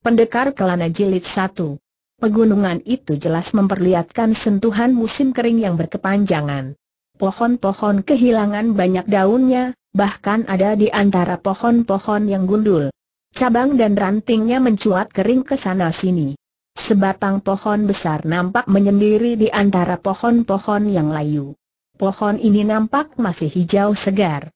Pendekar Kelana Jilid 1 Pegunungan itu jelas memperlihatkan sentuhan musim kering yang berkepanjangan. Pohon-pohon kehilangan banyak daunnya, bahkan ada di antara pohon-pohon yang gundul. Cabang dan rantingnya mencuat kering ke sana-sini. Sebatang pohon besar nampak menyendiri di antara pohon-pohon yang layu. Pohon ini nampak masih hijau segar.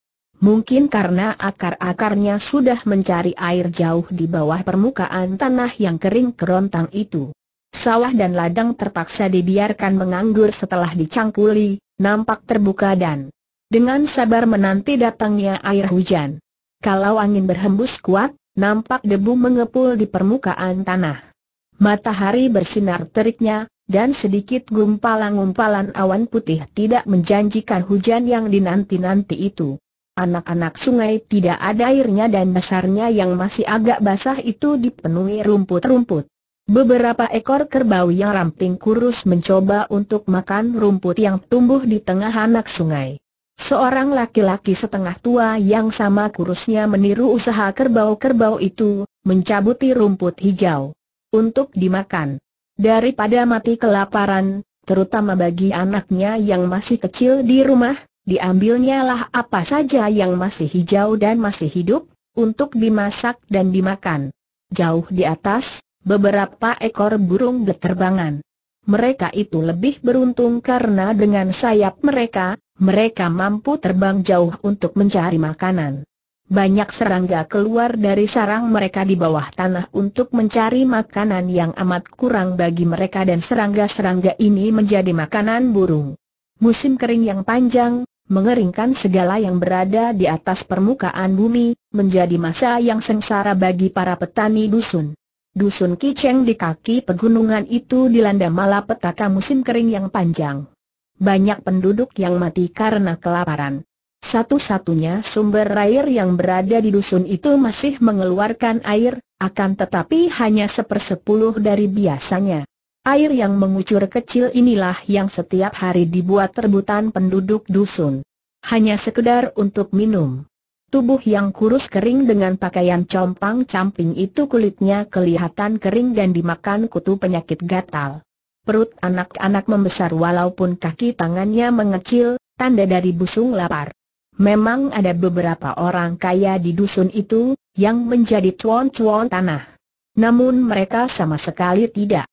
Mungkin karena akar-akarnya sudah mencari air jauh di bawah permukaan tanah yang kering kerontang itu. Sawah dan ladang terpaksa dibiarkan menganggur setelah dicangkuli, nampak terbuka dan dengan sabar menanti datangnya air hujan. Kalau angin berhembus kuat, nampak debu mengepul di permukaan tanah. Matahari bersinar teriknya, dan sedikit gumpalan-gumpalan awan putih tidak menjanjikan hujan yang dinanti-nanti itu. Anak-anak sungai tidak ada airnya dan dasarnya yang masih agak basah itu dipenuhi rumput-rumput. Beberapa ekor kerbau yang ramping kurus mencoba untuk makan rumput yang tumbuh di tengah anak sungai. Seorang laki-laki setengah tua yang sama kurusnya meniru usaha kerbau-kerbau itu, mencabuti rumput hijau untuk dimakan. Daripada mati kelaparan, terutama bagi anaknya yang masih kecil di rumah, Diambilnyalah apa saja yang masih hijau dan masih hidup, untuk dimasak dan dimakan. Jauh di atas, beberapa ekor burung berterbangan. Mereka itu lebih beruntung karena dengan sayap mereka, mereka mampu terbang jauh untuk mencari makanan. Banyak serangga keluar dari sarang mereka di bawah tanah untuk mencari makanan yang amat kurang bagi mereka dan serangga-serangga ini menjadi makanan burung. Musim kering yang panjang, mengeringkan segala yang berada di atas permukaan bumi, menjadi masa yang sengsara bagi para petani dusun. Dusun Kiceng di kaki pegunungan itu dilanda malapetaka musim kering yang panjang. Banyak penduduk yang mati karena kelaparan. Satu-satunya sumber air yang berada di dusun itu masih mengeluarkan air, akan tetapi hanya sepersepuluh dari biasanya. Air yang mengucur kecil inilah yang setiap hari dibuat terbutan penduduk dusun. Hanya sekedar untuk minum. Tubuh yang kurus kering dengan pakaian compang-camping itu kulitnya kelihatan kering dan dimakan kutu penyakit gatal. Perut anak-anak membesar walaupun kaki tangannya mengecil, tanda dari busung lapar. Memang ada beberapa orang kaya di dusun itu, yang menjadi cuan-cuan tanah. Namun mereka sama sekali tidak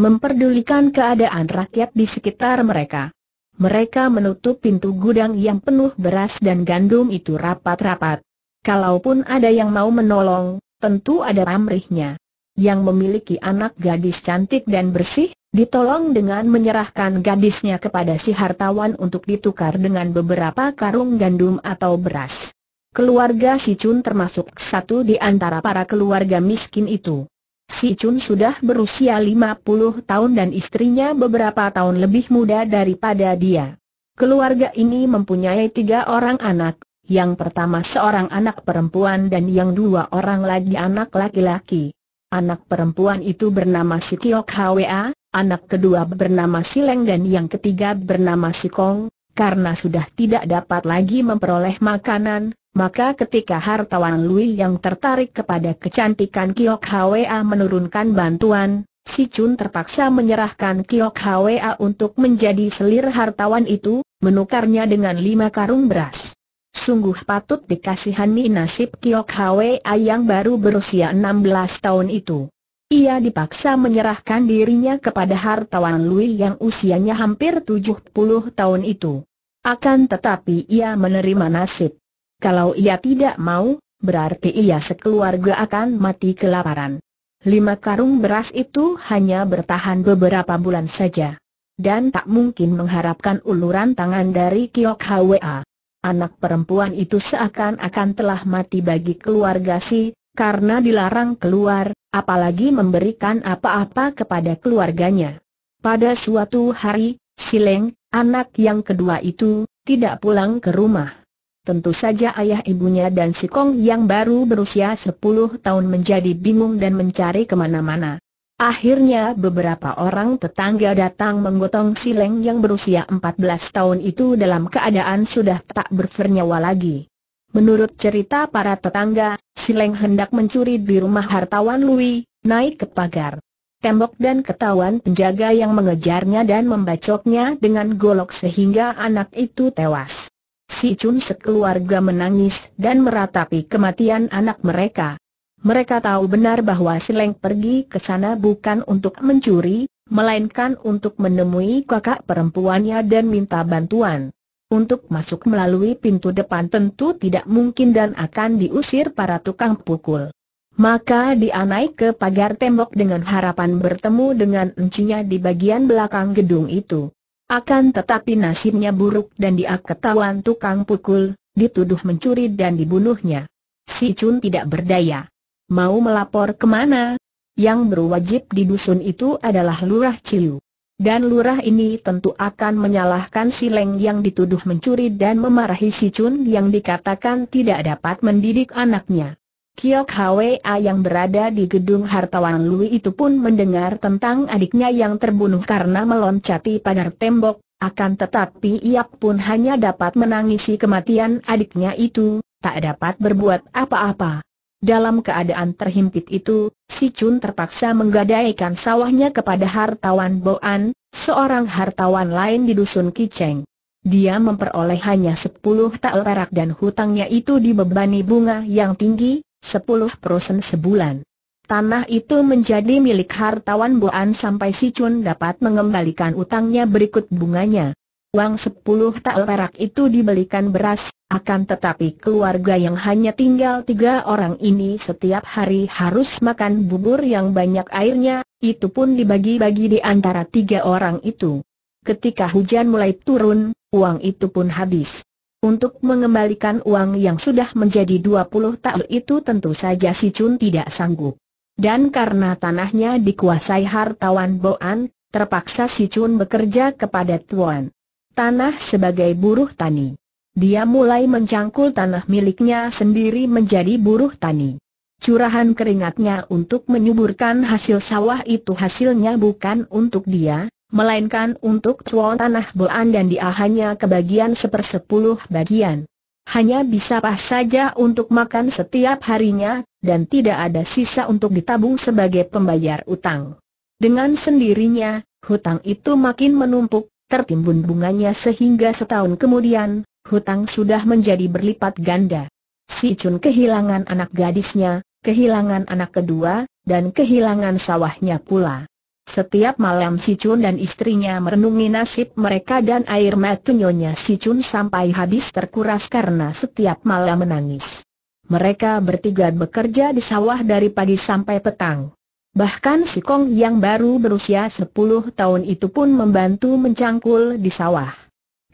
memperdulikan keadaan rakyat di sekitar mereka. Mereka menutup pintu gudang yang penuh beras dan gandum itu rapat-rapat. Kalaupun ada yang mau menolong, tentu ada pamrihnya. Yang memiliki anak gadis cantik dan bersih, ditolong dengan menyerahkan gadisnya kepada si hartawan untuk ditukar dengan beberapa karung gandum atau beras. Keluarga si Chun termasuk satu di antara para keluarga miskin itu. Si Chun sudah berusia 50 tahun dan istrinya beberapa tahun lebih muda daripada dia. Keluarga ini mempunyai tiga orang anak, yang pertama seorang anak perempuan dan yang dua orang lagi anak laki-laki. Anak perempuan itu bernama si Kiok Hwa, anak kedua bernama si Leng dan yang ketiga bernama si Kong. Karena sudah tidak dapat lagi memperoleh makanan, maka ketika hartawan Lui yang tertarik kepada kecantikan Kiok Hwa menurunkan bantuan, si Chun terpaksa menyerahkan Kiok Hwa untuk menjadi selir hartawan itu, menukarnya dengan lima karung beras. Sungguh patut dikasihani nasib Kiok Hwa yang baru berusia 16 tahun itu. Ia dipaksa menyerahkan dirinya kepada hartawan Lui yang usianya hampir 70 tahun itu. Akan tetapi ia menerima nasib. Kalau ia tidak mau, berarti ia sekeluarga akan mati kelaparan. Lima karung beras itu hanya bertahan beberapa bulan saja. Dan tak mungkin mengharapkan uluran tangan dari Kiok Hwa. Anak perempuan itu seakan-akan telah mati bagi keluarga si, karena dilarang keluar, apalagi memberikan apa-apa kepada keluarganya. Pada suatu hari, Sileng, anak yang kedua itu, tidak pulang ke rumah. Tentu saja ayah ibunya dan si Kong yang baru berusia 10 tahun menjadi bingung dan mencari kemana-mana. Akhirnya beberapa orang tetangga datang menggotong si Leng yang berusia 14 tahun itu dalam keadaan sudah tak bernyawa lagi. Menurut cerita para tetangga, si Leng hendak mencuri di rumah hartawan Lui, naik ke pagar tembok dan ketahuan penjaga yang mengejarnya dan membacoknya dengan golok sehingga anak itu tewas. Si Chun sekeluarga menangis dan meratapi kematian anak mereka. Mereka tahu benar bahwa Sileng pergi ke sana bukan untuk mencuri, melainkan untuk menemui kakak perempuannya dan minta bantuan. Untuk masuk melalui pintu depan tentu tidak mungkin dan akan diusir para tukang pukul. Maka dia naik ke pagar tembok dengan harapan bertemu dengan encinya di bagian belakang gedung itu. Akan tetapi nasibnya buruk dan dia ketahuan tukang pukul, dituduh mencuri dan dibunuhnya. Si Chun tidak berdaya. Mau melapor kemana? Yang berwajib di dusun itu adalah Lurah Ciu. Dan lurah ini tentu akan menyalahkan si Leng yang dituduh mencuri dan memarahi si Chun yang dikatakan tidak dapat mendidik anaknya. Kiok Hwa yang berada di gedung hartawan Lui itu pun mendengar tentang adiknya yang terbunuh karena meloncati pagar tembok, akan tetapi ia pun hanya dapat menangisi kematian adiknya itu, tak dapat berbuat apa-apa. Dalam keadaan terhimpit itu, si Chun terpaksa menggadaikan sawahnya kepada hartawan Boan, seorang hartawan lain di dusun Kiceng. Dia memperoleh hanya 10 tael perak dan hutangnya itu dibebani bunga yang tinggi, Sepuluh persen sebulan. Tanah itu menjadi milik hartawan Boan sampai si Chun dapat mengembalikan utangnya berikut bunganya. Uang sepuluh tael perak itu dibelikan beras, akan tetapi keluarga yang hanya tinggal tiga orang ini setiap hari harus makan bubur yang banyak airnya, itu pun dibagi-bagi di antara tiga orang itu. Ketika hujan mulai turun, uang itu pun habis. Untuk mengembalikan uang yang sudah menjadi 20 tael itu tentu saja si Chun tidak sanggup. Dan karena tanahnya dikuasai hartawan Boan, terpaksa si Chun bekerja kepada Tuan. Tanah sebagai buruh tani. Dia mulai mencangkul tanah miliknya sendiri menjadi buruh tani. Curahan keringatnya untuk menyuburkan hasil sawah itu hasilnya bukan untuk dia, melainkan untuk tuan tanah Boan dan dia hanya kebagian sepersepuluh bagian. Hanya bisa pas saja untuk makan setiap harinya, dan tidak ada sisa untuk ditabung sebagai pembayar utang. Dengan sendirinya, hutang itu makin menumpuk, tertimbun bunganya sehingga setahun kemudian, hutang sudah menjadi berlipat ganda. Si Chun kehilangan anak gadisnya, kehilangan anak kedua, dan kehilangan sawahnya pula. Setiap malam si Chun dan istrinya merenungi nasib mereka dan air mata nyonya si Chun sampai habis terkuras karena setiap malam menangis. Mereka bertiga bekerja di sawah dari pagi sampai petang. Bahkan si Kong yang baru berusia 10 tahun itu pun membantu mencangkul di sawah.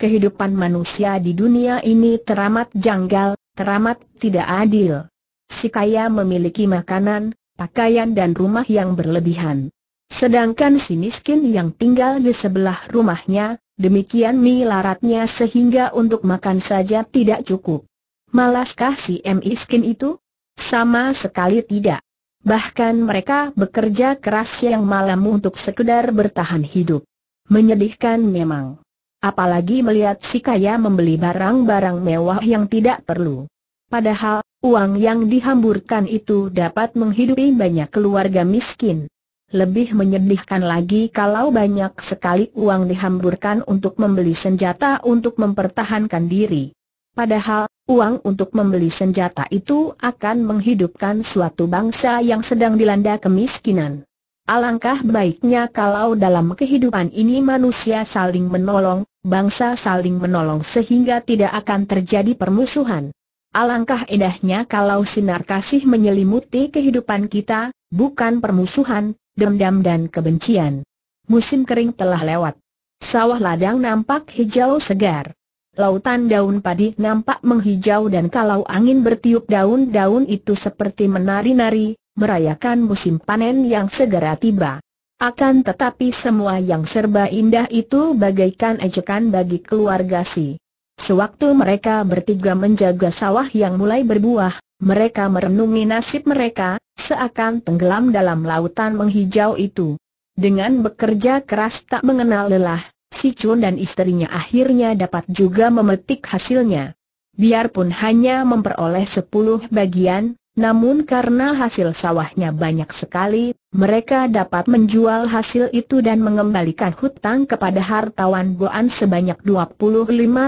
Kehidupan manusia di dunia ini teramat janggal, teramat tidak adil. Si kaya memiliki makanan, pakaian dan rumah yang berlebihan. Sedangkan si miskin yang tinggal di sebelah rumahnya, demikian mi laratnya sehingga untuk makan saja tidak cukup. Malaskah si M miskin itu? Sama sekali tidak. Bahkan mereka bekerja keras siang malam untuk sekedar bertahan hidup. Menyedihkan memang. Apalagi melihat si kaya membeli barang-barang mewah yang tidak perlu. Padahal, uang yang dihamburkan itu dapat menghidupi banyak keluarga miskin. Lebih menyedihkan lagi kalau banyak sekali uang dihamburkan untuk membeli senjata untuk mempertahankan diri. Padahal, uang untuk membeli senjata itu akan menghidupkan suatu bangsa yang sedang dilanda kemiskinan. Alangkah baiknya kalau dalam kehidupan ini manusia saling menolong, bangsa saling menolong sehingga tidak akan terjadi permusuhan. Alangkah indahnya kalau sinar kasih menyelimuti kehidupan kita, bukan permusuhan, dendam dan kebencian. Musim kering telah lewat. Sawah ladang nampak hijau segar. Lautan daun padi nampak menghijau dan kalau angin bertiup daun-daun itu seperti menari-nari, merayakan musim panen yang segera tiba. Akan tetapi semua yang serba indah itu bagaikan ejekan bagi keluarga si. Sewaktu mereka bertiga menjaga sawah yang mulai berbuah, mereka merenungi nasib mereka, seakan tenggelam dalam lautan menghijau itu. Dengan bekerja keras tak mengenal lelah, si Chun dan istrinya akhirnya dapat juga memetik hasilnya. Biarpun hanya memperoleh 10 bagian, namun karena hasil sawahnya banyak sekali, mereka dapat menjual hasil itu dan mengembalikan hutang kepada hartawan Boan sebanyak 25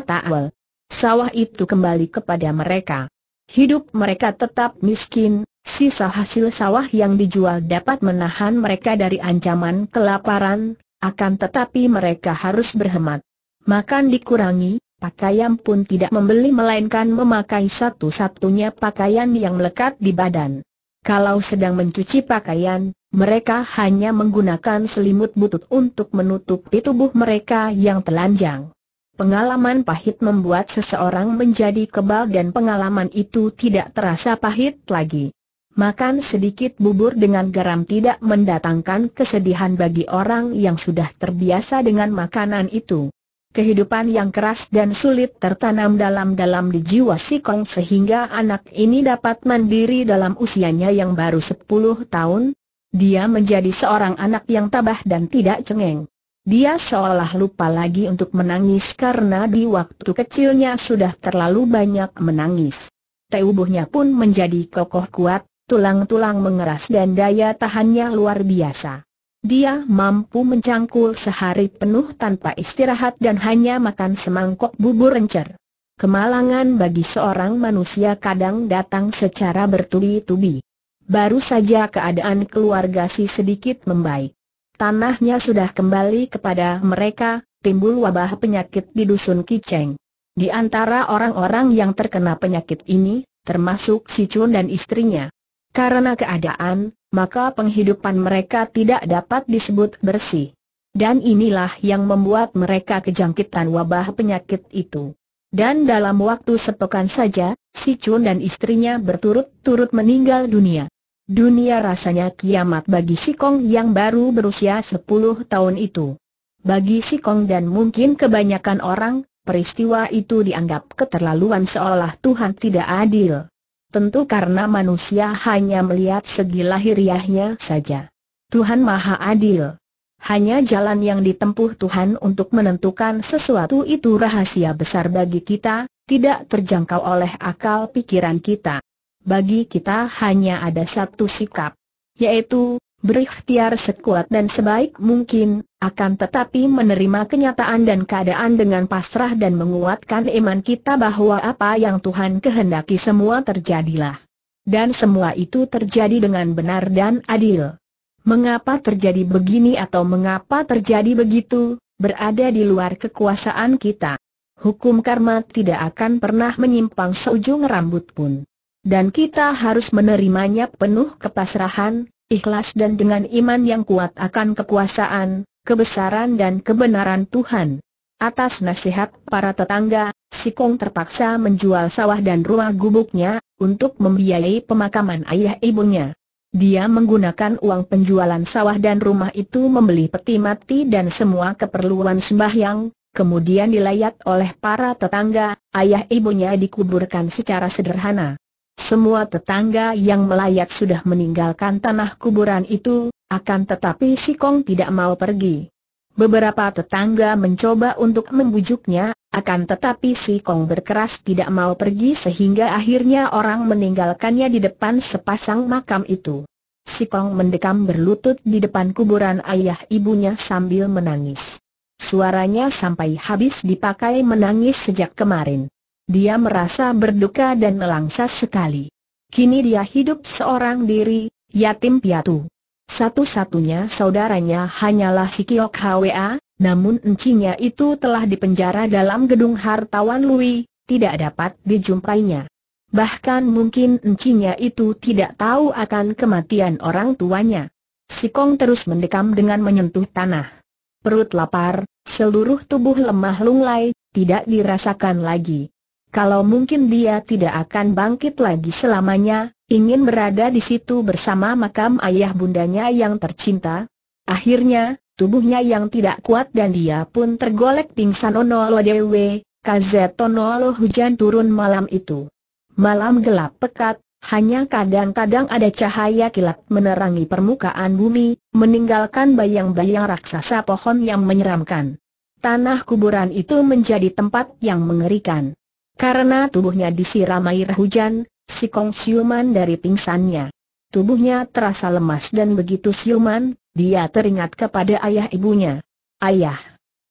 ta'al. Sawah itu kembali kepada mereka. Hidup mereka tetap miskin, sisa hasil sawah yang dijual dapat menahan mereka dari ancaman kelaparan, akan tetapi mereka harus berhemat. Makan dikurangi, pakaian pun tidak membeli melainkan memakai satu-satunya pakaian yang melekat di badan. Kalau sedang mencuci pakaian, mereka hanya menggunakan selimut butut untuk menutupi tubuh mereka yang telanjang. Pengalaman pahit membuat seseorang menjadi kebal dan pengalaman itu tidak terasa pahit lagi. Makan sedikit bubur dengan garam tidak mendatangkan kesedihan bagi orang yang sudah terbiasa dengan makanan itu. Kehidupan yang keras dan sulit tertanam dalam-dalam di jiwa si Kong sehingga anak ini dapat mandiri dalam usianya yang baru 10 tahun. Dia menjadi seorang anak yang tabah dan tidak cengeng. Dia seolah lupa lagi untuk menangis karena di waktu kecilnya sudah terlalu banyak menangis. Tubuhnya pun menjadi kokoh kuat, tulang-tulang mengeras dan daya tahannya luar biasa. Dia mampu mencangkul sehari penuh tanpa istirahat dan hanya makan semangkok bubur encer. Kemalangan bagi seorang manusia kadang datang secara bertubi-tubi. Baru saja keadaan keluarga si sedikit membaik. Tanahnya sudah kembali kepada mereka, timbul wabah penyakit di dusun Kiceng. Di antara orang-orang yang terkena penyakit ini, termasuk si Chun dan istrinya. Karena keadaan, maka penghidupan mereka tidak dapat disebut bersih. Dan inilah yang membuat mereka kejangkitan wabah penyakit itu. Dan dalam waktu sepekan saja, si Chun dan istrinya berturut-turut meninggal dunia. Dunia rasanya kiamat bagi si Kong yang baru berusia 10 tahun itu. Bagi si Kong dan mungkin kebanyakan orang, peristiwa itu dianggap keterlaluan seolah Tuhan tidak adil. Tentu karena manusia hanya melihat segi lahiriahnya saja. Tuhan Maha Adil. Hanya jalan yang ditempuh Tuhan untuk menentukan sesuatu itu rahasia besar bagi kita, tidak terjangkau oleh akal pikiran kita. Bagi kita hanya ada satu sikap, yaitu berikhtiar sekuat dan sebaik mungkin, akan tetapi menerima kenyataan dan keadaan dengan pasrah dan menguatkan iman kita bahwa apa yang Tuhan kehendaki semua terjadilah. Dan semua itu terjadi dengan benar dan adil. Mengapa terjadi begini atau mengapa terjadi begitu, berada di luar kekuasaan kita. Hukum karma tidak akan pernah menyimpang seujung rambut pun. Dan kita harus menerimanya penuh kepasrahan, ikhlas dan dengan iman yang kuat akan kekuasaan, kebesaran dan kebenaran Tuhan. Atas nasihat para tetangga, si Kong terpaksa menjual sawah dan rumah gubuknya, untuk membiayai pemakaman ayah ibunya. Dia menggunakan uang penjualan sawah dan rumah itu membeli peti mati dan semua keperluan sembahyang, kemudian dilayat oleh para tetangga, ayah ibunya dikuburkan secara sederhana. Semua tetangga yang melayat sudah meninggalkan tanah kuburan itu, akan tetapi si Kong tidak mau pergi. Beberapa tetangga mencoba untuk membujuknya, akan tetapi si Kong berkeras tidak mau pergi sehingga akhirnya orang meninggalkannya di depan sepasang makam itu. Si Kong mendekam berlutut di depan kuburan ayah ibunya sambil menangis. Suaranya sampai habis dipakai menangis sejak kemarin. Dia merasa berduka dan melangsa sekali. Kini dia hidup seorang diri, yatim piatu. Satu-satunya saudaranya hanyalah si Kiok Hwa, namun encinya itu telah dipenjara dalam gedung hartawan Lui, tidak dapat dijumpainya. Bahkan mungkin encinya itu tidak tahu akan kematian orang tuanya. Si Kong terus mendekam dengan menyentuh tanah. Perut lapar, seluruh tubuh lemah lunglai, tidak dirasakan lagi kalau mungkin dia tidak akan bangkit lagi selamanya, ingin berada di situ bersama makam ayah bundanya yang tercinta. Akhirnya, tubuhnya yang tidak kuat dan dia pun tergolek pingsan onolo dewe, nolo hujan turun malam itu. Malam gelap pekat, hanya kadang-kadang ada cahaya kilat menerangi permukaan bumi, meninggalkan bayang-bayang raksasa pohon yang menyeramkan. Tanah kuburan itu menjadi tempat yang mengerikan. Karena tubuhnya disiram air hujan, si Kong siuman dari pingsannya. Tubuhnya terasa lemas dan begitu siuman, dia teringat kepada ayah ibunya. Ayah,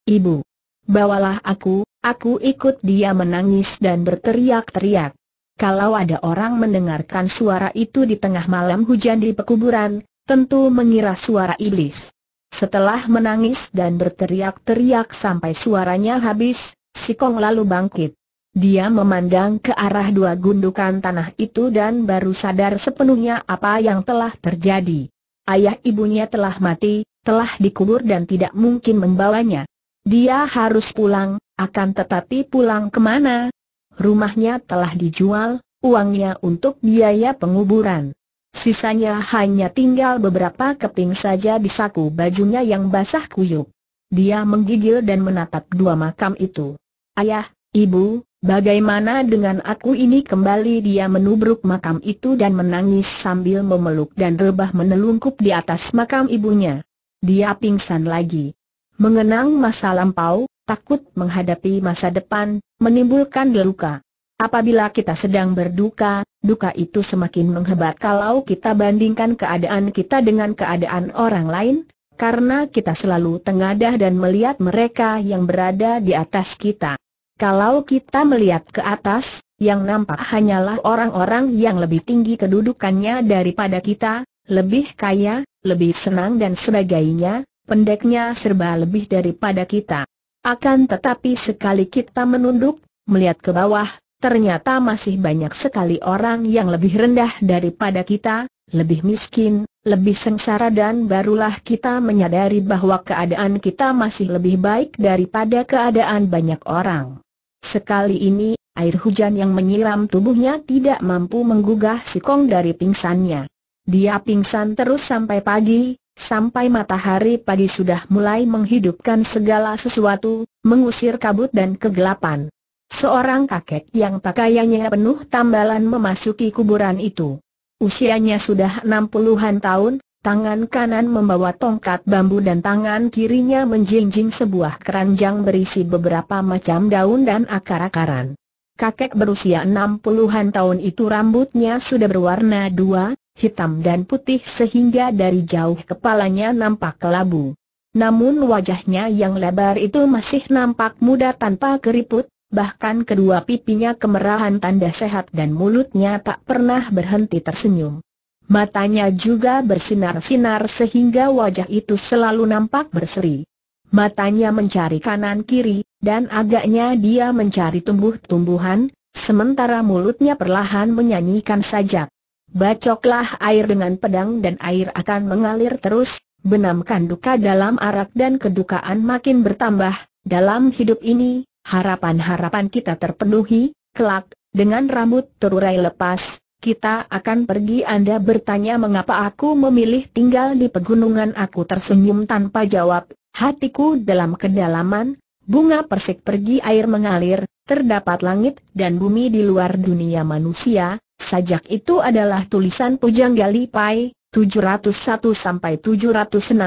ibu, bawalah aku, aku ikut dia menangis dan berteriak-teriak. Kalau ada orang mendengarkan suara itu di tengah malam hujan di pekuburan, tentu mengira suara iblis. Setelah menangis dan berteriak-teriak sampai suaranya habis, si Kong lalu bangkit. Dia memandang ke arah dua gundukan tanah itu dan baru sadar sepenuhnya apa yang telah terjadi. Ayah ibunya telah mati, telah dikubur dan tidak mungkin membawanya. Dia harus pulang, akan tetapi pulang kemana? Rumahnya telah dijual, uangnya untuk biaya penguburan. Sisanya hanya tinggal beberapa keping saja di saku bajunya yang basah kuyup. Dia menggigil dan menatap dua makam itu. Ayah, ibu, Bagaimana dengan aku ini kembali dia menubruk makam itu dan menangis sambil memeluk dan rebah menelungkup di atas makam ibunya. Dia pingsan lagi. Mengenang masa lampau, takut menghadapi masa depan, menimbulkan luka. Apabila kita sedang berduka, duka itu semakin menghebat kalau kita bandingkan keadaan kita dengan keadaan orang lain, karena kita selalu tengadah dan melihat mereka yang berada di atas kita. Kalau kita melihat ke atas, yang nampak hanyalah orang-orang yang lebih tinggi kedudukannya daripada kita, lebih kaya, lebih senang dan sebagainya, pendeknya serba lebih daripada kita. Akan tetapi sekali kita menunduk, melihat ke bawah, ternyata masih banyak sekali orang yang lebih rendah daripada kita, lebih miskin, lebih sengsara dan barulah kita menyadari bahwa keadaan kita masih lebih baik daripada keadaan banyak orang. Sekali ini, air hujan yang menyiram tubuhnya tidak mampu menggugah si Kong dari pingsannya. Dia pingsan terus sampai pagi, sampai matahari pagi sudah mulai menghidupkan segala sesuatu, mengusir kabut dan kegelapan. Seorang kakek yang pakaiannya penuh tambalan memasuki kuburan itu. Usianya sudah enam puluhan tahun, tangan kanan membawa tongkat bambu dan tangan kirinya menjinjing sebuah keranjang berisi beberapa macam daun dan akar-akaran. Kakek berusia 60-an tahun itu rambutnya sudah berwarna dua, hitam dan putih sehingga dari jauh kepalanya nampak kelabu. Namun wajahnya yang lebar itu masih nampak muda tanpa keriput, bahkan kedua pipinya kemerahan tanda sehat dan mulutnya tak pernah berhenti tersenyum. Matanya juga bersinar-sinar sehingga wajah itu selalu nampak berseri. Matanya mencari kanan-kiri, dan agaknya dia mencari tumbuh-tumbuhan, sementara mulutnya perlahan menyanyikan sajak. Bacoklah air dengan pedang dan air akan mengalir terus, benamkan duka dalam arak dan kedukaan makin bertambah, dalam hidup ini, harapan-harapan kita terpenuhi, kelak, dengan rambut terurai lepas, kita akan pergi Anda bertanya mengapa aku memilih tinggal di pegunungan aku tersenyum tanpa jawab, hatiku dalam kedalaman, bunga persik pergi air mengalir, terdapat langit dan bumi di luar dunia manusia, sajak itu adalah tulisan Pujang Galipai, 701 sampai 762,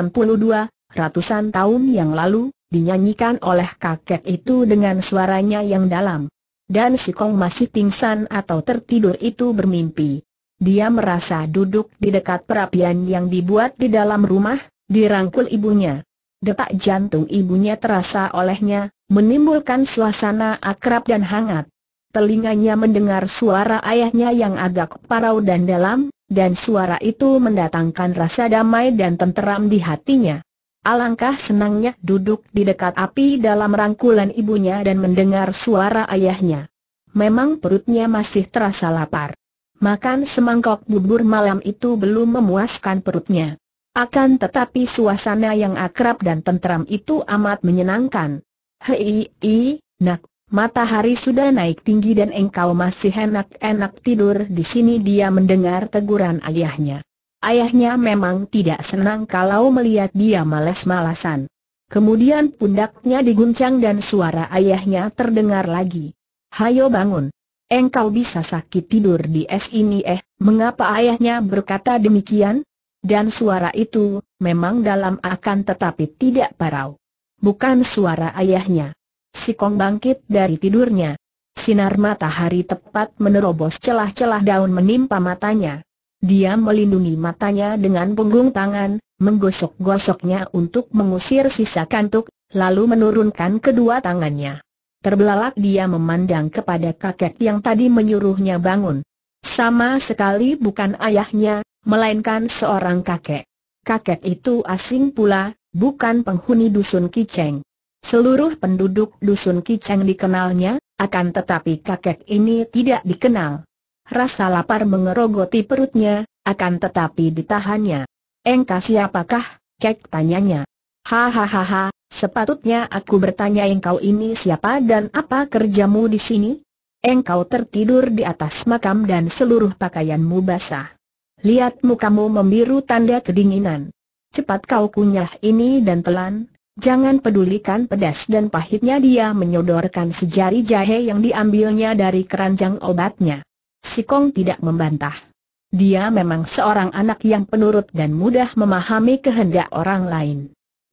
ratusan tahun yang lalu, dinyanyikan oleh kakek itu dengan suaranya yang dalam dan si Kong masih pingsan atau tertidur itu bermimpi. Dia merasa duduk di dekat perapian yang dibuat di dalam rumah, dirangkul ibunya. Detak jantung ibunya terasa olehnya, menimbulkan suasana akrab dan hangat. Telinganya mendengar suara ayahnya yang agak parau dan dalam, dan suara itu mendatangkan rasa damai dan tenteram di hatinya. Alangkah senangnya duduk di dekat api dalam rangkulan ibunya dan mendengar suara ayahnya. Memang perutnya masih terasa lapar. Makan semangkok bubur malam itu belum memuaskan perutnya. Akan tetapi suasana yang akrab dan tentram itu amat menyenangkan. Hei, i, nak, matahari sudah naik tinggi dan engkau masih enak-enak tidur di sini dia mendengar teguran ayahnya. Ayahnya memang tidak senang kalau melihat dia malas-malasan. Kemudian pundaknya diguncang dan suara ayahnya terdengar lagi. Hayo bangun. Engkau bisa sakit tidur di es ini eh, mengapa ayahnya berkata demikian? Dan suara itu, memang dalam akan tetapi tidak parau. Bukan suara ayahnya. Si Kong bangkit dari tidurnya. Sinar matahari tepat menerobos celah-celah daun menimpa matanya. Dia melindungi matanya dengan punggung tangan, menggosok-gosoknya untuk mengusir sisa kantuk, lalu menurunkan kedua tangannya. Terbelalak dia memandang kepada kakek yang tadi menyuruhnya bangun. Sama sekali bukan ayahnya, melainkan seorang kakek. Kakek itu asing pula, bukan penghuni dusun Kiceng. Seluruh penduduk dusun Kiceng dikenalnya, akan tetapi kakek ini tidak dikenal. Rasa lapar mengerogoti perutnya, akan tetapi ditahannya. Engkau siapakah? Kek tanyanya. Hahaha, sepatutnya aku bertanya engkau ini siapa dan apa kerjamu di sini? Engkau tertidur di atas makam dan seluruh pakaianmu basah. Lihat mukamu membiru tanda kedinginan. Cepat kau kunyah ini dan pelan, Jangan pedulikan pedas dan pahitnya dia menyodorkan sejari jahe yang diambilnya dari keranjang obatnya. Si Kong tidak membantah. Dia memang seorang anak yang penurut dan mudah memahami kehendak orang lain.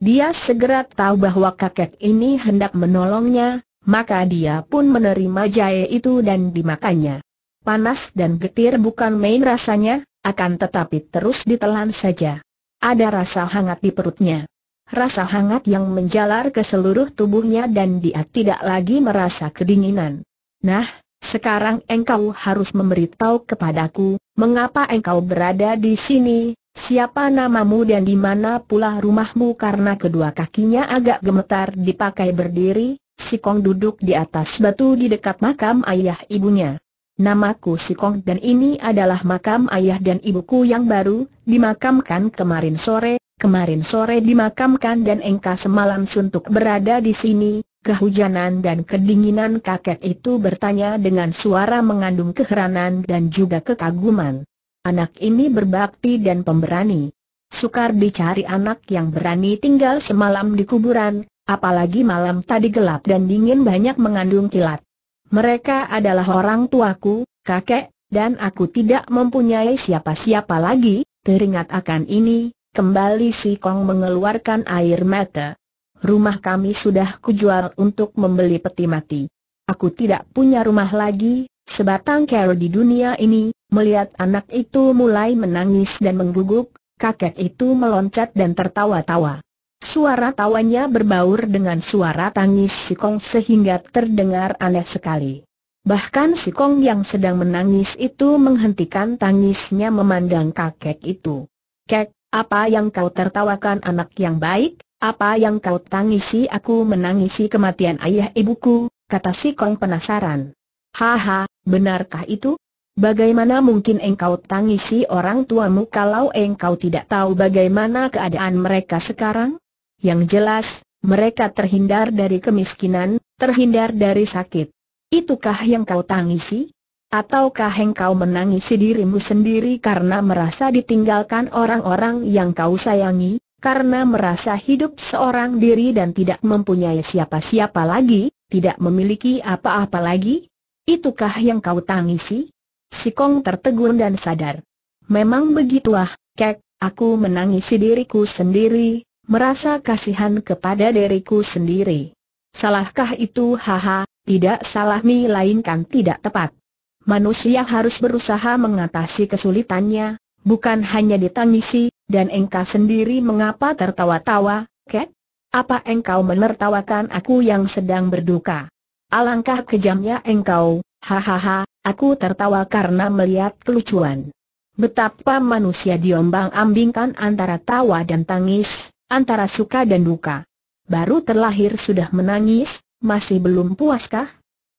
Dia segera tahu bahwa kakek ini hendak menolongnya, maka dia pun menerima jaya itu dan dimakannya. Panas dan getir bukan main rasanya, akan tetapi terus ditelan saja. Ada rasa hangat di perutnya. Rasa hangat yang menjalar ke seluruh tubuhnya dan dia tidak lagi merasa kedinginan. Nah, sekarang engkau harus memberitahu kepadaku, mengapa engkau berada di sini, siapa namamu dan di mana pula rumahmu karena kedua kakinya agak gemetar dipakai berdiri, si Kong duduk di atas batu di dekat makam ayah ibunya. Namaku si Kong dan ini adalah makam ayah dan ibuku yang baru, dimakamkan kemarin sore, kemarin sore dimakamkan dan engkau semalam suntuk berada di sini, kehujanan dan kedinginan kakek itu bertanya dengan suara mengandung keheranan dan juga kekaguman. Anak ini berbakti dan pemberani. Sukar dicari anak yang berani tinggal semalam di kuburan, apalagi malam tadi gelap dan dingin banyak mengandung kilat. Mereka adalah orang tuaku, kakek, dan aku tidak mempunyai siapa-siapa lagi, teringat akan ini, kembali si Kong mengeluarkan air mata rumah kami sudah kujual untuk membeli peti mati. Aku tidak punya rumah lagi, sebatang kero di dunia ini, melihat anak itu mulai menangis dan mengguguk, kakek itu meloncat dan tertawa-tawa. Suara tawanya berbaur dengan suara tangis si Kong sehingga terdengar aneh sekali. Bahkan si Kong yang sedang menangis itu menghentikan tangisnya memandang kakek itu. Kek, apa yang kau tertawakan anak yang baik? Apa yang kau tangisi aku menangisi kematian ayah ibuku, kata si Kong penasaran. Haha, benarkah itu? Bagaimana mungkin engkau tangisi orang tuamu kalau engkau tidak tahu bagaimana keadaan mereka sekarang? Yang jelas, mereka terhindar dari kemiskinan, terhindar dari sakit. Itukah yang kau tangisi? Ataukah engkau menangisi dirimu sendiri karena merasa ditinggalkan orang-orang yang kau sayangi? karena merasa hidup seorang diri dan tidak mempunyai siapa-siapa lagi, tidak memiliki apa-apa lagi? Itukah yang kau tangisi? Si Kong tertegun dan sadar. Memang begitulah, Kek, aku menangisi diriku sendiri, merasa kasihan kepada diriku sendiri. Salahkah itu? Haha, tidak salah lainkan tidak tepat. Manusia harus berusaha mengatasi kesulitannya, bukan hanya ditangisi, dan engkau sendiri mengapa tertawa-tawa, Kek? Apa engkau menertawakan aku yang sedang berduka? Alangkah kejamnya engkau, hahaha, aku tertawa karena melihat kelucuan. Betapa manusia diombang-ambingkan antara tawa dan tangis, antara suka dan duka. Baru terlahir sudah menangis, masih belum puaskah?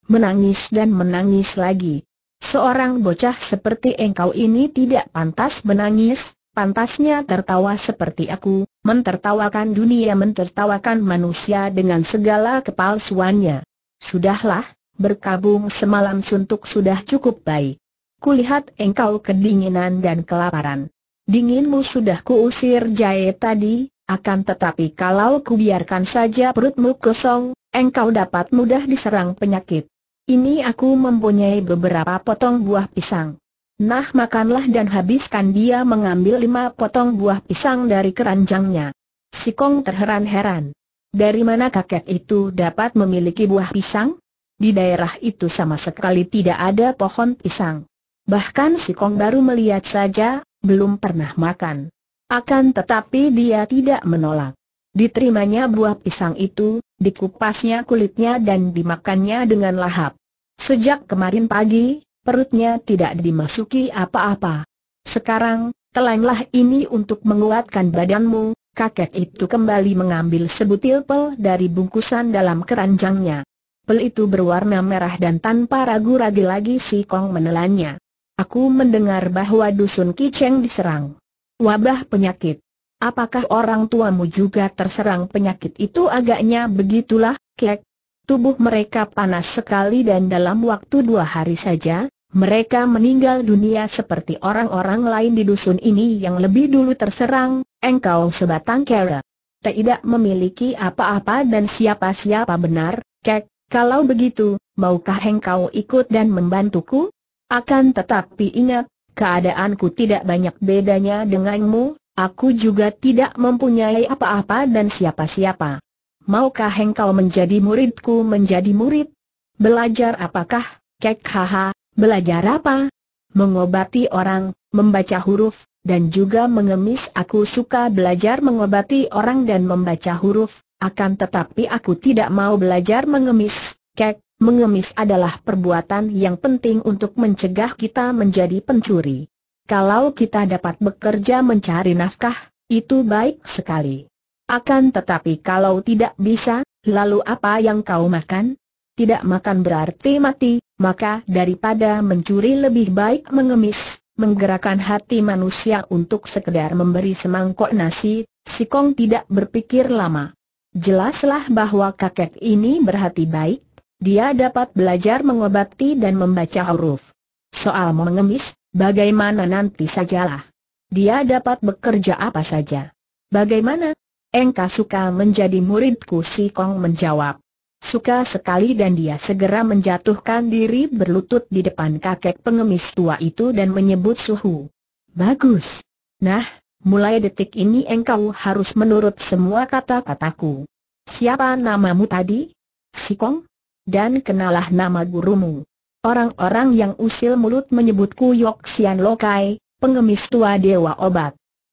Menangis dan menangis lagi. Seorang bocah seperti engkau ini tidak pantas menangis, Pantasnya tertawa seperti aku, mentertawakan dunia mentertawakan manusia dengan segala kepalsuannya. Sudahlah, berkabung semalam suntuk sudah cukup baik. Kulihat engkau kedinginan dan kelaparan. Dinginmu sudah kuusir jahe tadi, akan tetapi kalau kubiarkan saja perutmu kosong, engkau dapat mudah diserang penyakit. Ini aku mempunyai beberapa potong buah pisang. Nah makanlah dan habiskan dia mengambil lima potong buah pisang dari keranjangnya. Si Kong terheran-heran. Dari mana kakek itu dapat memiliki buah pisang? Di daerah itu sama sekali tidak ada pohon pisang. Bahkan si Kong baru melihat saja, belum pernah makan. Akan tetapi dia tidak menolak. Diterimanya buah pisang itu, dikupasnya kulitnya dan dimakannya dengan lahap. Sejak kemarin pagi, perutnya tidak dimasuki apa-apa. Sekarang, telanglah ini untuk menguatkan badanmu, kakek itu kembali mengambil sebutir pel dari bungkusan dalam keranjangnya. Pel itu berwarna merah dan tanpa ragu ragi lagi si Kong menelannya. Aku mendengar bahwa dusun Kiceng diserang. Wabah penyakit. Apakah orang tuamu juga terserang penyakit itu agaknya begitulah, kek. Tubuh mereka panas sekali dan dalam waktu dua hari saja, mereka meninggal dunia seperti orang-orang lain di dusun ini yang lebih dulu terserang, engkau sebatang kera. Tidak memiliki apa-apa dan siapa-siapa benar, kek, kalau begitu, maukah engkau ikut dan membantuku? Akan tetapi ingat, keadaanku tidak banyak bedanya denganmu, aku juga tidak mempunyai apa-apa dan siapa-siapa. Maukah engkau menjadi muridku menjadi murid? Belajar apakah, kek haha, Belajar apa? Mengobati orang, membaca huruf, dan juga mengemis aku suka belajar mengobati orang dan membaca huruf, akan tetapi aku tidak mau belajar mengemis, kek, mengemis adalah perbuatan yang penting untuk mencegah kita menjadi pencuri. Kalau kita dapat bekerja mencari nafkah, itu baik sekali. Akan tetapi kalau tidak bisa, lalu apa yang kau makan? Tidak makan berarti mati, maka daripada mencuri lebih baik mengemis, menggerakkan hati manusia untuk sekedar memberi semangkok nasi, si Kong tidak berpikir lama. Jelaslah bahwa kakek ini berhati baik, dia dapat belajar mengobati dan membaca huruf. Soal mengemis, bagaimana nanti sajalah. Dia dapat bekerja apa saja. Bagaimana? Engkau suka menjadi muridku si Kong menjawab. Suka sekali dan dia segera menjatuhkan diri berlutut di depan kakek pengemis tua itu dan menyebut suhu. Bagus. Nah, mulai detik ini engkau harus menurut semua kata-kataku. Siapa namamu tadi? Sikong? Dan kenalah nama gurumu. Orang-orang yang usil mulut menyebutku Yok Sian Lokai, pengemis tua dewa obat.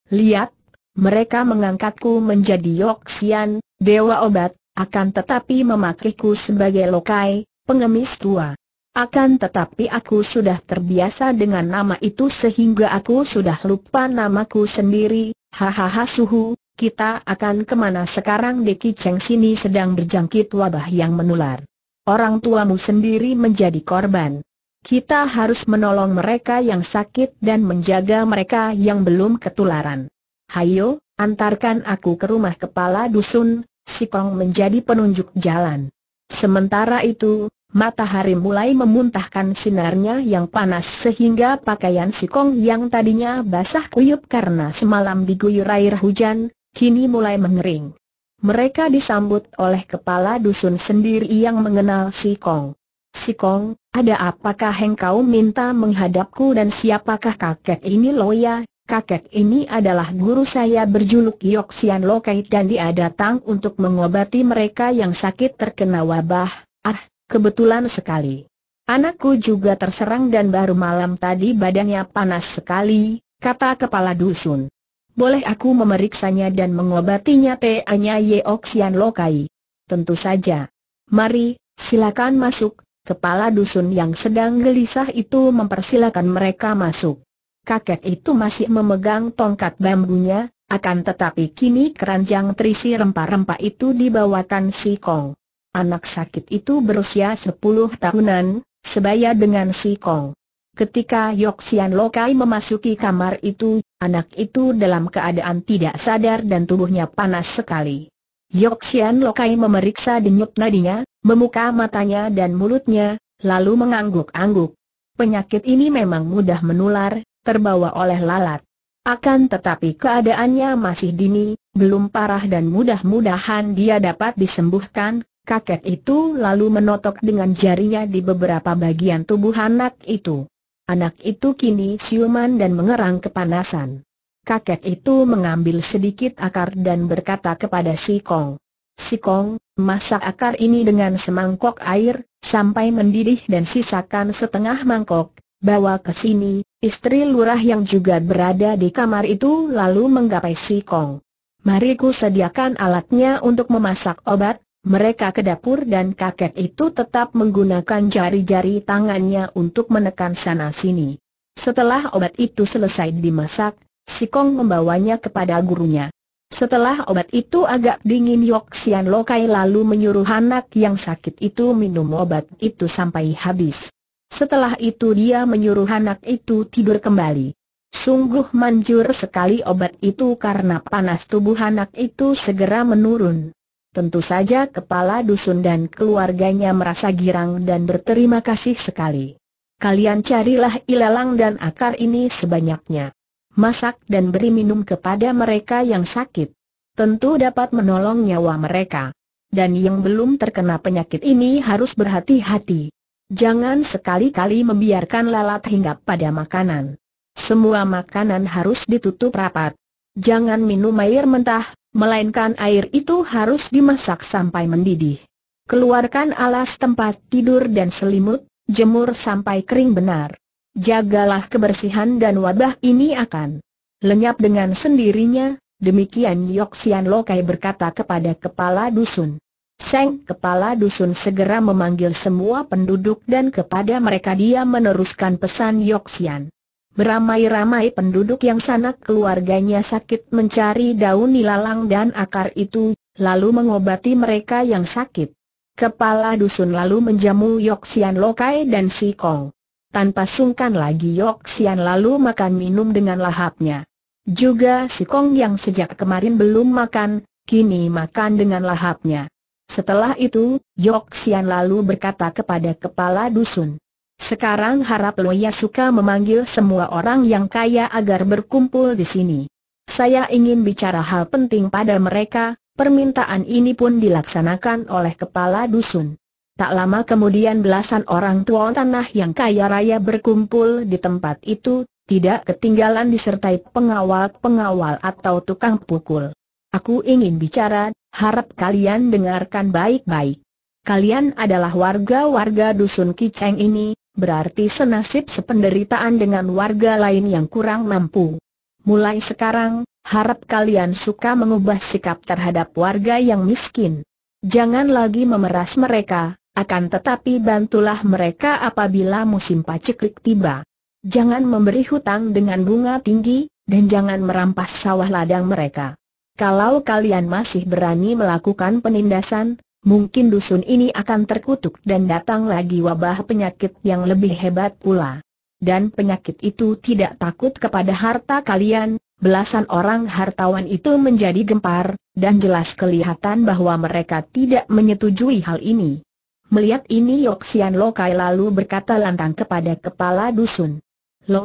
Lihat, mereka mengangkatku menjadi Yok Sian, dewa obat, akan tetapi memakiku sebagai lokai, pengemis tua. Akan tetapi aku sudah terbiasa dengan nama itu sehingga aku sudah lupa namaku sendiri, hahaha suhu, kita akan kemana sekarang Deki Cheng sini sedang berjangkit wabah yang menular. Orang tuamu sendiri menjadi korban. Kita harus menolong mereka yang sakit dan menjaga mereka yang belum ketularan. Hayo, antarkan aku ke rumah kepala dusun, Si Kong menjadi penunjuk jalan. Sementara itu, matahari mulai memuntahkan sinarnya yang panas sehingga pakaian si Kong yang tadinya basah kuyup karena semalam diguyur air hujan, kini mulai mengering. Mereka disambut oleh kepala dusun sendiri yang mengenal si Kong. Si Kong, ada apakah engkau minta menghadapku dan siapakah kakek ini Loya, kakek ini adalah guru saya berjuluk Yoxian Lokai dan dia datang untuk mengobati mereka yang sakit terkena wabah. Ah, kebetulan sekali. Anakku juga terserang dan baru malam tadi badannya panas sekali, kata kepala dusun. Boleh aku memeriksanya dan mengobatinya TA-nya Yeoksian Lokai? Tentu saja. Mari, silakan masuk. Kepala dusun yang sedang gelisah itu mempersilakan mereka masuk kakek itu masih memegang tongkat bambunya, akan tetapi kini keranjang terisi rempah-rempah itu dibawakan si Kong. Anak sakit itu berusia 10 tahunan, sebaya dengan si Kong. Ketika Yok Lokai memasuki kamar itu, anak itu dalam keadaan tidak sadar dan tubuhnya panas sekali. Yok Lokai memeriksa denyut nadinya, memuka matanya dan mulutnya, lalu mengangguk-angguk. Penyakit ini memang mudah menular, terbawa oleh lalat. Akan tetapi keadaannya masih dini, belum parah dan mudah-mudahan dia dapat disembuhkan. Kakek itu lalu menotok dengan jarinya di beberapa bagian tubuh anak itu. Anak itu kini siuman dan mengerang kepanasan. Kakek itu mengambil sedikit akar dan berkata kepada si Kong. Si Kong, masak akar ini dengan semangkok air, sampai mendidih dan sisakan setengah mangkok, Bawa ke sini, istri lurah yang juga berada di kamar itu lalu menggapai si Kong. Mari ku sediakan alatnya untuk memasak obat, mereka ke dapur dan kakek itu tetap menggunakan jari-jari tangannya untuk menekan sana-sini. Setelah obat itu selesai dimasak, si Kong membawanya kepada gurunya. Setelah obat itu agak dingin Yok Sian Lokai lalu menyuruh anak yang sakit itu minum obat itu sampai habis. Setelah itu dia menyuruh anak itu tidur kembali. Sungguh manjur sekali obat itu karena panas tubuh anak itu segera menurun. Tentu saja kepala dusun dan keluarganya merasa girang dan berterima kasih sekali. Kalian carilah ilalang dan akar ini sebanyaknya. Masak dan beri minum kepada mereka yang sakit. Tentu dapat menolong nyawa mereka. Dan yang belum terkena penyakit ini harus berhati-hati. Jangan sekali-kali membiarkan lalat hinggap pada makanan. Semua makanan harus ditutup rapat. Jangan minum air mentah, melainkan air itu harus dimasak sampai mendidih. Keluarkan alas tempat tidur dan selimut, jemur sampai kering benar. Jagalah kebersihan dan wabah ini akan lenyap dengan sendirinya, demikian Yoxian Lokai berkata kepada kepala dusun. Seng Kepala Dusun segera memanggil semua penduduk dan kepada mereka dia meneruskan pesan Yoksian. Beramai-ramai penduduk yang sanak keluarganya sakit mencari daun nilalang dan akar itu, lalu mengobati mereka yang sakit. Kepala dusun lalu menjamu Yoksian Lokai dan Sikong. Tanpa sungkan lagi Yoksian lalu makan minum dengan lahapnya. Juga Sikong yang sejak kemarin belum makan, kini makan dengan lahapnya. Setelah itu, Yok Sian lalu berkata kepada kepala dusun. Sekarang harap Loya suka memanggil semua orang yang kaya agar berkumpul di sini. Saya ingin bicara hal penting pada mereka, permintaan ini pun dilaksanakan oleh kepala dusun. Tak lama kemudian belasan orang tua tanah yang kaya raya berkumpul di tempat itu, tidak ketinggalan disertai pengawal-pengawal atau tukang pukul. Aku ingin bicara, harap kalian dengarkan baik-baik. Kalian adalah warga-warga dusun Kiceng ini, berarti senasib sependeritaan dengan warga lain yang kurang mampu. Mulai sekarang, harap kalian suka mengubah sikap terhadap warga yang miskin. Jangan lagi memeras mereka, akan tetapi bantulah mereka apabila musim paceklik tiba. Jangan memberi hutang dengan bunga tinggi, dan jangan merampas sawah ladang mereka. Kalau kalian masih berani melakukan penindasan, mungkin dusun ini akan terkutuk dan datang lagi wabah penyakit yang lebih hebat pula. Dan penyakit itu tidak takut kepada harta kalian, belasan orang hartawan itu menjadi gempar, dan jelas kelihatan bahwa mereka tidak menyetujui hal ini. Melihat ini Yoxian Lokai lalu berkata lantang kepada kepala dusun.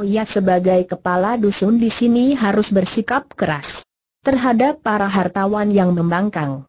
ya sebagai kepala dusun di sini harus bersikap keras terhadap para hartawan yang membangkang.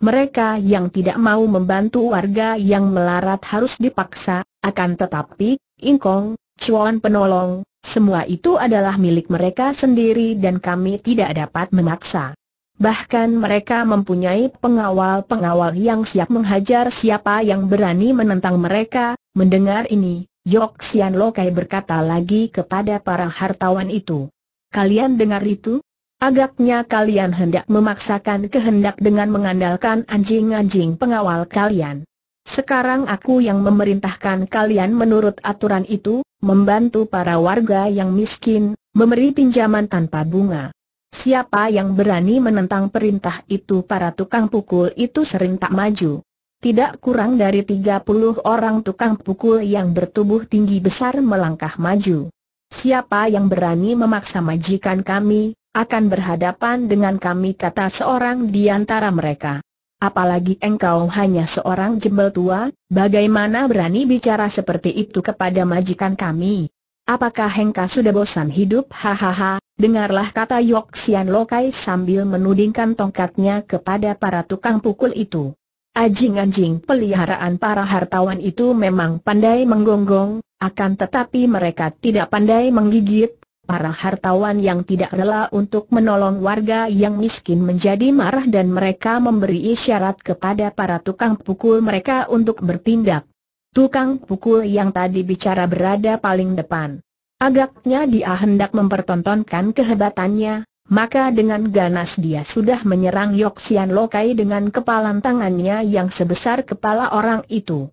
Mereka yang tidak mau membantu warga yang melarat harus dipaksa, akan tetapi, ingkong, cuan penolong, semua itu adalah milik mereka sendiri dan kami tidak dapat memaksa. Bahkan mereka mempunyai pengawal-pengawal yang siap menghajar siapa yang berani menentang mereka. Mendengar ini, Yok Sian Lokai berkata lagi kepada para hartawan itu. Kalian dengar itu? Agaknya kalian hendak memaksakan kehendak dengan mengandalkan anjing-anjing pengawal kalian. Sekarang aku yang memerintahkan kalian menurut aturan itu, membantu para warga yang miskin, memberi pinjaman tanpa bunga. Siapa yang berani menentang perintah itu para tukang pukul itu sering tak maju. Tidak kurang dari 30 orang tukang pukul yang bertubuh tinggi besar melangkah maju. Siapa yang berani memaksa majikan kami, akan berhadapan dengan kami kata seorang di antara mereka. Apalagi engkau hanya seorang jembel tua, bagaimana berani bicara seperti itu kepada majikan kami? Apakah Hengka sudah bosan hidup? Hahaha, dengarlah kata Yok Sian Lokai sambil menudingkan tongkatnya kepada para tukang pukul itu. ajing anjing peliharaan para hartawan itu memang pandai menggonggong, akan tetapi mereka tidak pandai menggigit, para hartawan yang tidak rela untuk menolong warga yang miskin menjadi marah dan mereka memberi isyarat kepada para tukang pukul mereka untuk bertindak. Tukang pukul yang tadi bicara berada paling depan. Agaknya dia hendak mempertontonkan kehebatannya, maka dengan ganas dia sudah menyerang Yoxian Lokai dengan kepalan tangannya yang sebesar kepala orang itu.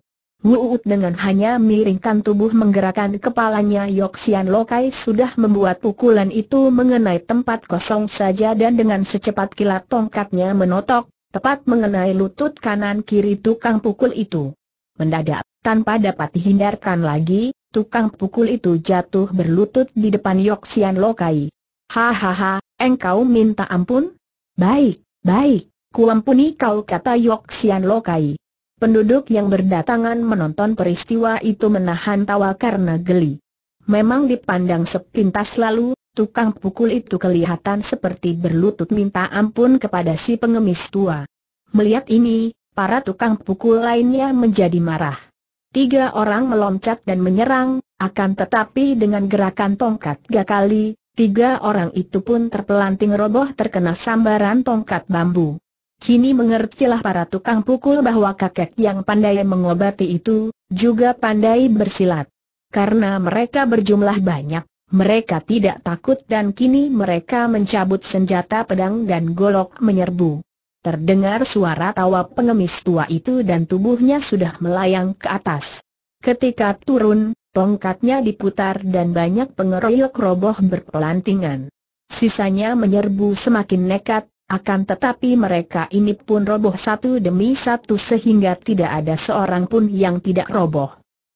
Wuut dengan hanya miringkan tubuh menggerakkan kepalanya Yoxian Lokai sudah membuat pukulan itu mengenai tempat kosong saja dan dengan secepat kilat tongkatnya menotok, tepat mengenai lutut kanan kiri tukang pukul itu. Mendadak, tanpa dapat dihindarkan lagi, tukang pukul itu jatuh berlutut di depan Yoxian Lokai. Hahaha, engkau minta ampun? Baik, baik, kuampuni kau kata Yoxian Lokai. Penduduk yang berdatangan menonton peristiwa itu menahan tawa karena geli. Memang dipandang sepintas lalu, tukang pukul itu kelihatan seperti berlutut minta ampun kepada si pengemis tua. Melihat ini, para tukang pukul lainnya menjadi marah. Tiga orang meloncat dan menyerang, akan tetapi dengan gerakan tongkat gak kali, tiga orang itu pun terpelanting roboh terkena sambaran tongkat bambu. Kini mengertilah para tukang pukul bahwa kakek yang pandai mengobati itu, juga pandai bersilat. Karena mereka berjumlah banyak, mereka tidak takut dan kini mereka mencabut senjata pedang dan golok menyerbu. Terdengar suara tawa pengemis tua itu dan tubuhnya sudah melayang ke atas. Ketika turun, tongkatnya diputar dan banyak pengeroyok roboh berpelantingan. Sisanya menyerbu semakin nekat, akan tetapi mereka ini pun roboh satu demi satu sehingga tidak ada seorang pun yang tidak roboh.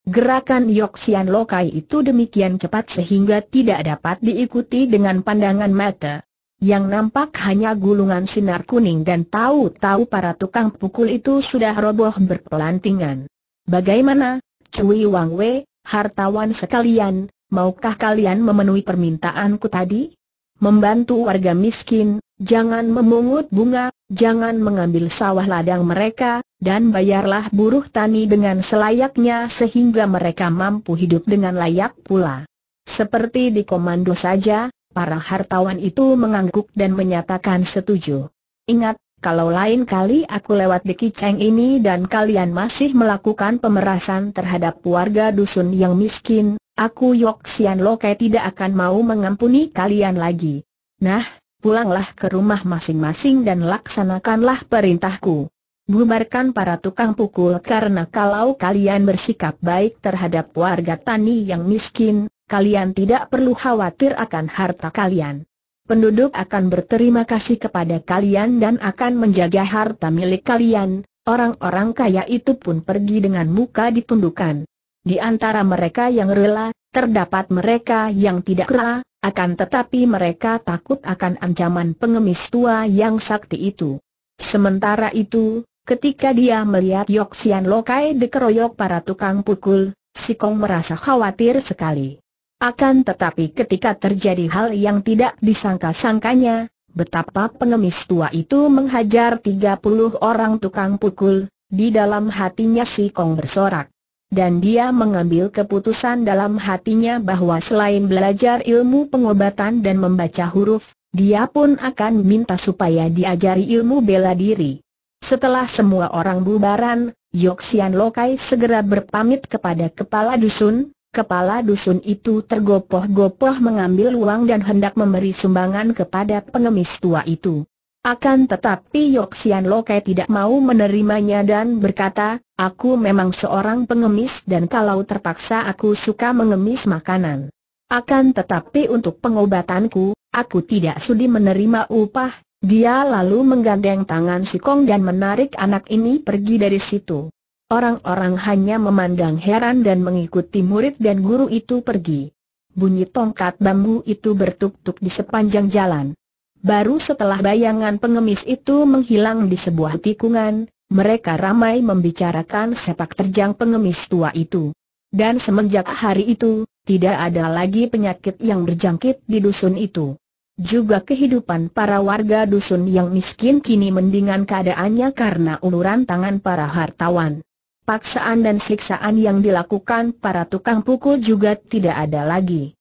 Gerakan Yoxian Lokai itu demikian cepat sehingga tidak dapat diikuti dengan pandangan mata. Yang nampak hanya gulungan sinar kuning dan tahu-tahu para tukang pukul itu sudah roboh berpelantingan. Bagaimana, Cui Wang Wei, hartawan sekalian, maukah kalian memenuhi permintaanku tadi? Membantu warga miskin, jangan memungut bunga, jangan mengambil sawah ladang mereka, dan bayarlah buruh tani dengan selayaknya sehingga mereka mampu hidup dengan layak pula. Seperti di komando saja, para hartawan itu mengangguk dan menyatakan setuju. Ingat, kalau lain kali aku lewat di Kiceng ini dan kalian masih melakukan pemerasan terhadap warga dusun yang miskin, aku Yok Sian Loke tidak akan mau mengampuni kalian lagi. Nah, pulanglah ke rumah masing-masing dan laksanakanlah perintahku. Bubarkan para tukang pukul karena kalau kalian bersikap baik terhadap warga tani yang miskin, kalian tidak perlu khawatir akan harta kalian. Penduduk akan berterima kasih kepada kalian dan akan menjaga harta milik kalian, orang-orang kaya itu pun pergi dengan muka ditundukkan. Di antara mereka yang rela, Terdapat mereka yang tidak kera, akan tetapi mereka takut akan ancaman pengemis tua yang sakti itu. Sementara itu, ketika dia melihat Yoxian Lokai dikeroyok para tukang pukul, Sikong merasa khawatir sekali. Akan tetapi ketika terjadi hal yang tidak disangka-sangkanya, betapa pengemis tua itu menghajar 30 orang tukang pukul, di dalam hatinya Sikong bersorak dan dia mengambil keputusan dalam hatinya bahwa selain belajar ilmu pengobatan dan membaca huruf, dia pun akan minta supaya diajari ilmu bela diri. Setelah semua orang bubaran, Yoxian Lokai segera berpamit kepada kepala dusun, Kepala dusun itu tergopoh-gopoh mengambil uang dan hendak memberi sumbangan kepada pengemis tua itu. Akan tetapi Yoxian Lokai tidak mau menerimanya dan berkata, aku memang seorang pengemis dan kalau terpaksa aku suka mengemis makanan. Akan tetapi untuk pengobatanku, aku tidak sudi menerima upah, dia lalu menggandeng tangan si Kong dan menarik anak ini pergi dari situ. Orang-orang hanya memandang heran dan mengikuti murid dan guru itu pergi. Bunyi tongkat bambu itu bertuk-tuk di sepanjang jalan. Baru setelah bayangan pengemis itu menghilang di sebuah tikungan, mereka ramai membicarakan sepak terjang pengemis tua itu. Dan semenjak hari itu, tidak ada lagi penyakit yang berjangkit di dusun itu. Juga kehidupan para warga dusun yang miskin kini mendingan keadaannya karena uluran tangan para hartawan. Paksaan dan siksaan yang dilakukan para tukang pukul juga tidak ada lagi.